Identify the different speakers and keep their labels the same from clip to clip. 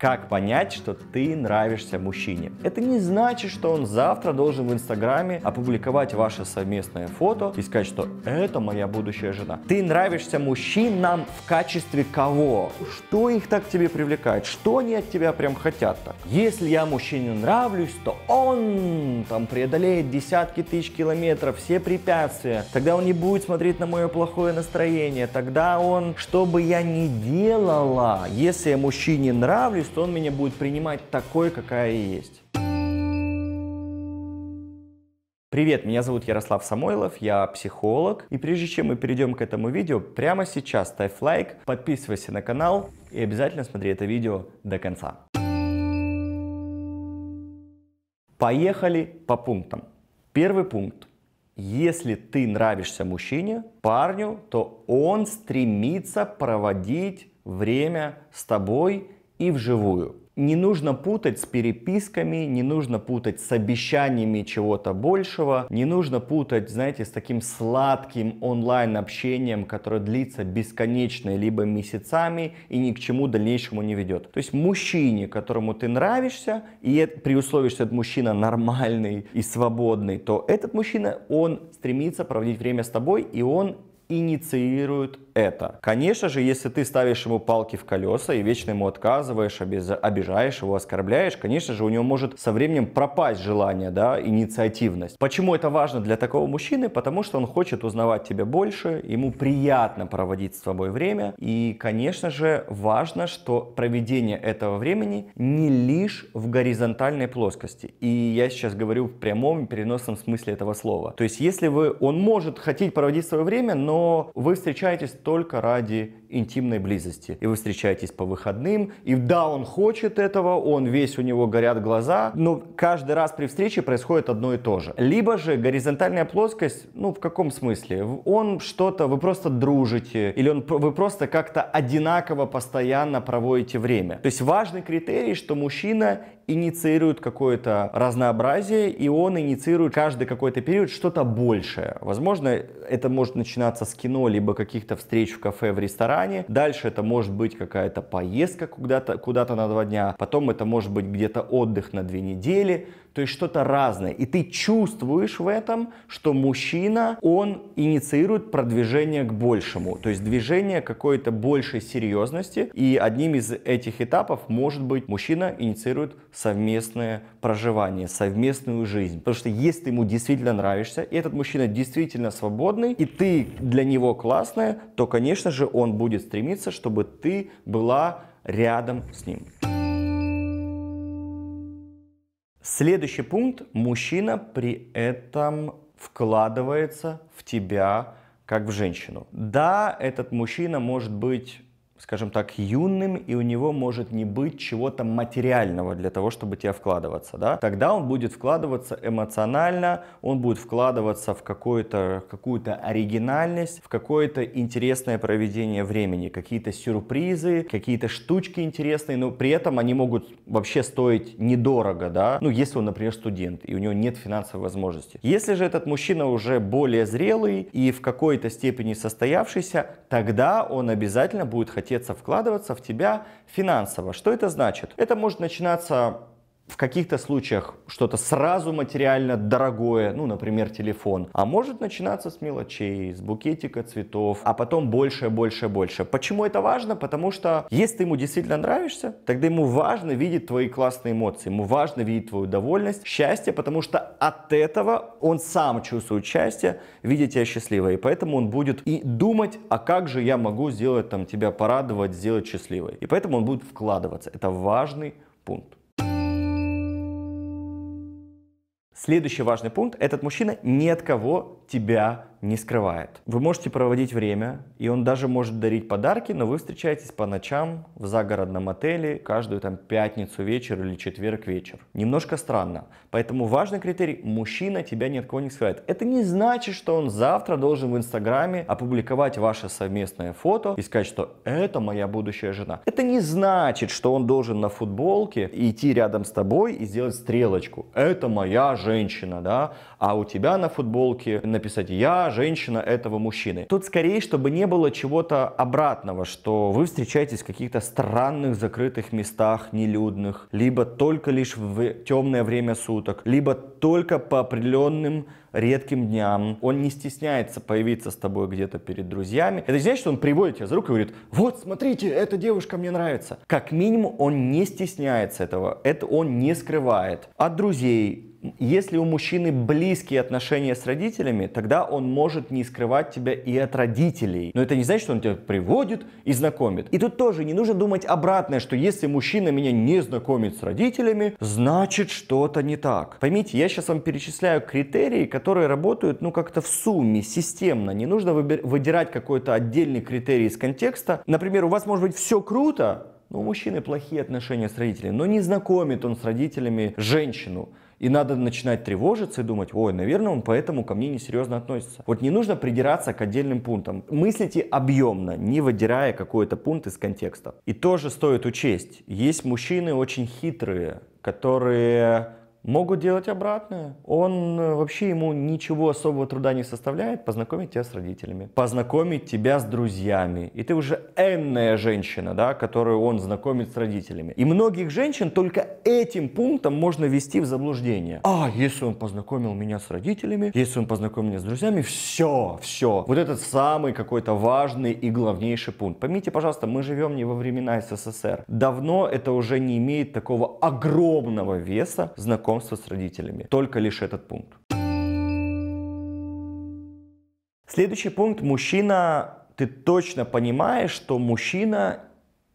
Speaker 1: Как понять, что ты нравишься мужчине? Это не значит, что он завтра должен в Инстаграме опубликовать ваше совместное фото и сказать, что это моя будущая жена. Ты нравишься мужчинам в качестве кого? Что их так тебе привлекает? Что они от тебя прям хотят так? Если я мужчине нравлюсь, то он там преодолеет десятки тысяч километров, все препятствия. Тогда он не будет смотреть на мое плохое настроение. Тогда он, что бы я ни делала, если я мужчине нравлюсь, что он меня будет принимать такой, какая я есть. Привет, меня зовут Ярослав Самойлов, я психолог. И прежде чем мы перейдем к этому видео, прямо сейчас ставь лайк, подписывайся на канал и обязательно смотри это видео до конца. Поехали по пунктам. Первый пункт. Если ты нравишься мужчине, парню, то он стремится проводить время с тобой и вживую. Не нужно путать с переписками, не нужно путать с обещаниями чего-то большего, не нужно путать, знаете, с таким сладким онлайн-общением, которое длится бесконечно, либо месяцами и ни к чему дальнейшему не ведет. То есть мужчине, которому ты нравишься, и при условии, что этот мужчина нормальный и свободный, то этот мужчина, он стремится проводить время с тобой, и он инициирует это. Конечно же, если ты ставишь ему палки в колеса и вечно ему отказываешь, обез обижаешь его, оскорбляешь, конечно же, у него может со временем пропасть желание, да, инициативность. Почему это важно для такого мужчины? Потому что он хочет узнавать тебя больше, ему приятно проводить с тобой время, и, конечно же, важно, что проведение этого времени не лишь в горизонтальной плоскости. И я сейчас говорю в прямом и переносном смысле этого слова. То есть, если вы, он может хотеть проводить свое время, но вы встречаетесь только ради интимной близости. И вы встречаетесь по выходным, и да, он хочет этого, он весь, у него горят глаза, но каждый раз при встрече происходит одно и то же. Либо же горизонтальная плоскость, ну в каком смысле? Он что-то, вы просто дружите, или он, вы просто как-то одинаково постоянно проводите время. То есть важный критерий, что мужчина инициирует какое-то разнообразие, и он инициирует каждый какой-то период что-то большее. Возможно, это может начинаться с кино, либо каких-то встреч в кафе, в ресторане. Дальше это может быть какая-то поездка куда-то куда, -то, на два дня. Потом это может быть где-то отдых на две недели то есть что-то разное. И ты чувствуешь в этом, что мужчина, он инициирует продвижение к большему, то есть движение какой-то большей серьезности. И одним из этих этапов может быть мужчина инициирует совместное проживание, совместную жизнь. Потому что если ты ему действительно нравишься, и этот мужчина действительно свободный, и ты для него классная, то, конечно же, он будет стремиться, чтобы ты была рядом с ним. Следующий пункт. Мужчина при этом вкладывается в тебя как в женщину. Да, этот мужчина может быть скажем так, юным, и у него может не быть чего-то материального для того, чтобы тебе вкладываться, да, тогда он будет вкладываться эмоционально, он будет вкладываться в какую-то какую оригинальность, в какое-то интересное проведение времени, какие-то сюрпризы, какие-то штучки интересные, но при этом они могут вообще стоить недорого, да, ну, если он, например, студент, и у него нет финансовой возможности. Если же этот мужчина уже более зрелый и в какой-то степени состоявшийся, тогда он обязательно будет хотеть хотеться вкладываться в тебя финансово. Что это значит? Это может начинаться в каких-то случаях что-то сразу материально дорогое, ну, например, телефон, а может начинаться с мелочей, с букетика цветов, а потом больше, больше, больше. Почему это важно? Потому что если ты ему действительно нравишься, тогда ему важно видеть твои классные эмоции, ему важно видеть твою довольность, счастье, потому что от этого он сам чувствует счастье, видя тебя счастливой, и поэтому он будет и думать, а как же я могу сделать там тебя порадовать, сделать счастливой. И поэтому он будет вкладываться. Это важный пункт. Следующий важный пункт – этот мужчина ни от кого тебя не скрывает. Вы можете проводить время, и он даже может дарить подарки, но вы встречаетесь по ночам в загородном отеле каждую там пятницу вечер или четверг вечер. Немножко странно. Поэтому важный критерий – мужчина тебя ни от кого не скрывает. Это не значит, что он завтра должен в Инстаграме опубликовать ваше совместное фото и сказать, что это моя будущая жена. Это не значит, что он должен на футболке идти рядом с тобой и сделать стрелочку. Это моя женщина, да? А у тебя на футболке написать «я женщина этого мужчины. Тут скорее, чтобы не было чего-то обратного, что вы встречаетесь в каких-то странных закрытых местах, нелюдных, либо только лишь в темное время суток, либо только по определенным редким дням. Он не стесняется появиться с тобой где-то перед друзьями. Это не значит, что он приводит тебя за руку и говорит, вот, смотрите, эта девушка мне нравится. Как минимум, он не стесняется этого. Это он не скрывает. От друзей, если у мужчины близкие отношения с родителями, тогда он может не скрывать тебя и от родителей. Но это не значит, что он тебя приводит и знакомит. И тут тоже не нужно думать обратное, что если мужчина меня не знакомит с родителями, значит что-то не так. Поймите, я сейчас вам перечисляю критерии, которые работают ну как-то в сумме, системно. Не нужно выдирать какой-то отдельный критерий из контекста. Например, у вас может быть все круто, но у мужчины плохие отношения с родителями, но не знакомит он с родителями женщину. И надо начинать тревожиться и думать, ой, наверное, он поэтому ко мне несерьезно относится. Вот не нужно придираться к отдельным пунктам. Мыслите объемно, не выдирая какой-то пункт из контекста. И тоже стоит учесть, есть мужчины очень хитрые, которые Могут делать обратное. Он э, вообще ему ничего особого труда не составляет познакомить тебя с родителями, познакомить тебя с друзьями. И ты уже энная женщина, да, которую он знакомит с родителями. И многих женщин только этим пунктом можно вести в заблуждение. А, если он познакомил меня с родителями, если он познакомил меня с друзьями, все, все. Вот этот самый какой-то важный и главнейший пункт. Поймите, пожалуйста, мы живем не во времена СССР. Давно это уже не имеет такого огромного веса знакомства знакомства с родителями. Только лишь этот пункт. Следующий пункт. Мужчина, ты точно понимаешь, что мужчина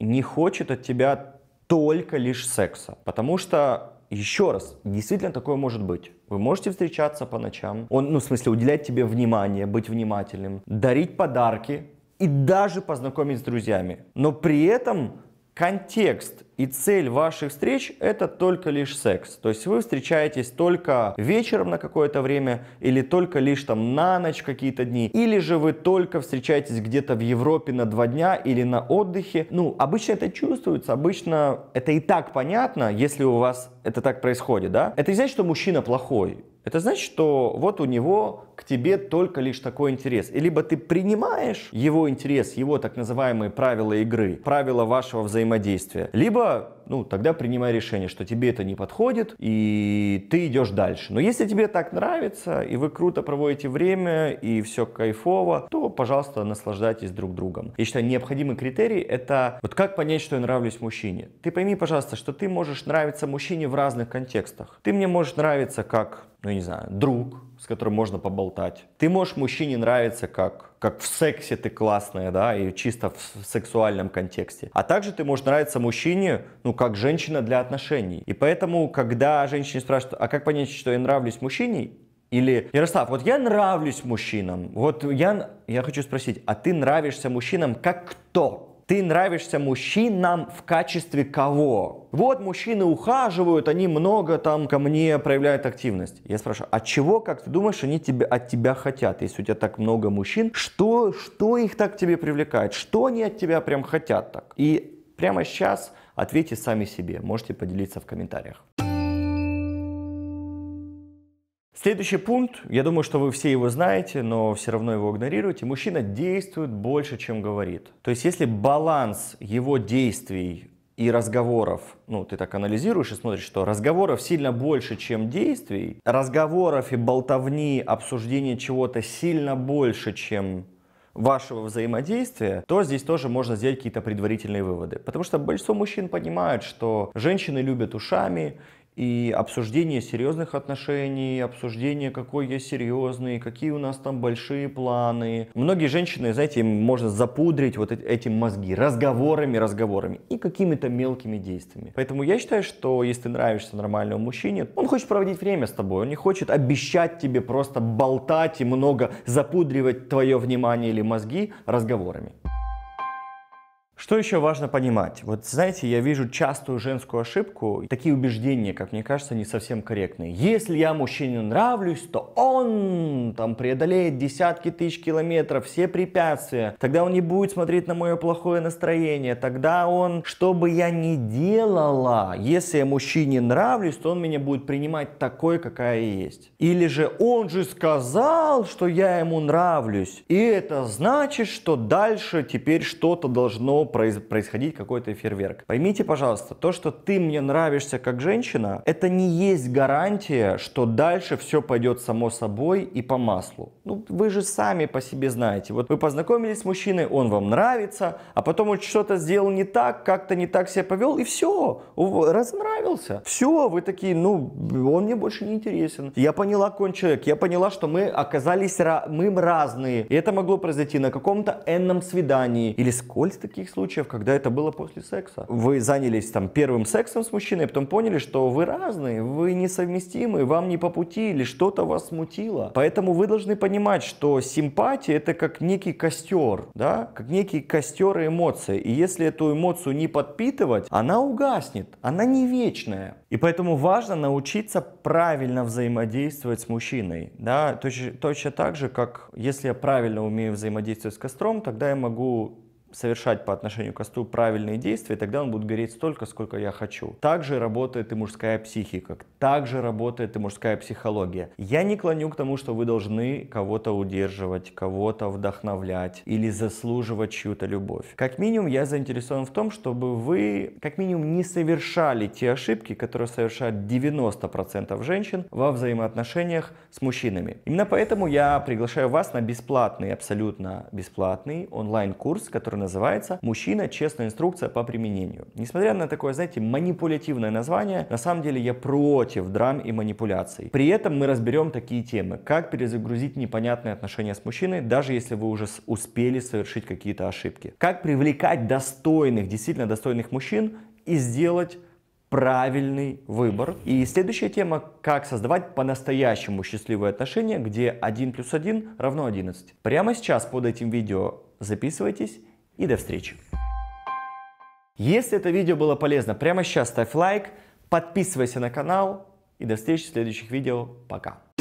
Speaker 1: не хочет от тебя только лишь секса. Потому что еще раз, действительно такое может быть. Вы можете встречаться по ночам, он, ну, в смысле, уделять тебе внимание, быть внимательным, дарить подарки и даже познакомить с друзьями. Но при этом контекст и цель ваших встреч – это только лишь секс. То есть вы встречаетесь только вечером на какое-то время, или только лишь там на ночь какие-то дни, или же вы только встречаетесь где-то в Европе на два дня или на отдыхе. Ну, обычно это чувствуется, обычно это и так понятно, если у вас это так происходит, да? Это не значит, что мужчина плохой это значит, что вот у него к тебе только лишь такой интерес. И либо ты принимаешь его интерес, его так называемые правила игры, правила вашего взаимодействия, либо ну, тогда принимай решение, что тебе это не подходит, и ты идешь дальше. Но если тебе так нравится, и вы круто проводите время, и все кайфово, то, пожалуйста, наслаждайтесь друг другом. Я считаю, необходимый критерий — это вот как понять, что я нравлюсь мужчине. Ты пойми, пожалуйста, что ты можешь нравиться мужчине в разных контекстах. Ты мне можешь нравиться как, ну, я не знаю, друг, с которым можно поболтать. Ты можешь мужчине нравиться как как в сексе ты классная, да, и чисто в сексуальном контексте. А также ты можешь нравиться мужчине, ну, как женщина для отношений. И поэтому, когда женщине спрашивают, а как понять, что я нравлюсь мужчине, или, Ярослав, вот я нравлюсь мужчинам, вот я, я хочу спросить, а ты нравишься мужчинам как кто? Ты нравишься мужчинам в качестве кого? Вот мужчины ухаживают, они много там ко мне проявляют активность. Я спрашиваю, от «А чего, как ты думаешь, они тебе, от тебя хотят, если у тебя так много мужчин? Что, что их так тебе привлекает? Что они от тебя прям хотят так? И прямо сейчас ответьте сами себе, можете поделиться в комментариях. Следующий пункт, я думаю, что вы все его знаете, но все равно его игнорируете. Мужчина действует больше, чем говорит. То есть если баланс его действий и разговоров, ну, ты так анализируешь и смотришь, что разговоров сильно больше, чем действий, разговоров и болтовни, обсуждения чего-то сильно больше, чем вашего взаимодействия, то здесь тоже можно сделать какие-то предварительные выводы. Потому что большинство мужчин понимают, что женщины любят ушами, и обсуждение серьезных отношений, обсуждение, какой я серьезный, какие у нас там большие планы. Многие женщины, знаете, им можно запудрить вот этим мозги разговорами, разговорами и какими-то мелкими действиями. Поэтому я считаю, что если ты нравишься нормальному мужчине, он хочет проводить время с тобой, он не хочет обещать тебе просто болтать и много запудривать твое внимание или мозги разговорами. Что еще важно понимать? Вот знаете, я вижу частую женскую ошибку, такие убеждения, как мне кажется, не совсем корректные. Если я мужчине нравлюсь, то он там преодолеет десятки тысяч километров, все препятствия, тогда он не будет смотреть на мое плохое настроение, тогда он, что бы я ни делала, если я мужчине нравлюсь, то он меня будет принимать такой, какая я есть. Или же он же сказал, что я ему нравлюсь, и это значит, что дальше теперь что-то должно происходить какой-то фейерверк. Поймите, пожалуйста, то, что ты мне нравишься как женщина, это не есть гарантия, что дальше все пойдет само собой и по маслу. Ну, вы же сами по себе знаете. Вот вы познакомились с мужчиной, он вам нравится, а потом он что-то сделал не так, как-то не так себя повел, и все, разнравился. Все, вы такие, ну, он мне больше не интересен. Я поняла, какой он человек. Я поняла, что мы оказались, мы разные. И это могло произойти на каком-то энном свидании. Или сколько таких случаев, когда это было после секса. Вы занялись там первым сексом с мужчиной, а потом поняли, что вы разные, вы несовместимы, вам не по пути или что-то вас смутило. Поэтому вы должны понимать, что симпатия это как некий костер, да, как некий костер эмоций. И если эту эмоцию не подпитывать, она угаснет, она не вечная. И поэтому важно научиться правильно взаимодействовать с мужчиной. Да? Точно, точно так же, как если я правильно умею взаимодействовать с костром, тогда я могу совершать по отношению к костру правильные действия, тогда он будет гореть столько, сколько я хочу. Также работает и мужская психика, также работает и мужская психология. Я не клоню к тому, что вы должны кого-то удерживать, кого-то вдохновлять или заслуживать чью-то любовь. Как минимум, я заинтересован в том, чтобы вы, как минимум, не совершали те ошибки, которые совершают 90% женщин во взаимоотношениях с мужчинами. Именно поэтому я приглашаю вас на бесплатный, абсолютно бесплатный онлайн-курс, который называется «Мужчина. Честная инструкция по применению». Несмотря на такое, знаете, манипулятивное название, на самом деле я против драм и манипуляций. При этом мы разберем такие темы, как перезагрузить непонятные отношения с мужчиной, даже если вы уже успели совершить какие-то ошибки. Как привлекать достойных, действительно достойных мужчин и сделать правильный выбор. И следующая тема, как создавать по-настоящему счастливые отношения, где 1 плюс 1 равно 11. Прямо сейчас под этим видео записывайтесь и до встречи. Если это видео было полезно, прямо сейчас ставь лайк, подписывайся на канал и до встречи в следующих видео. Пока!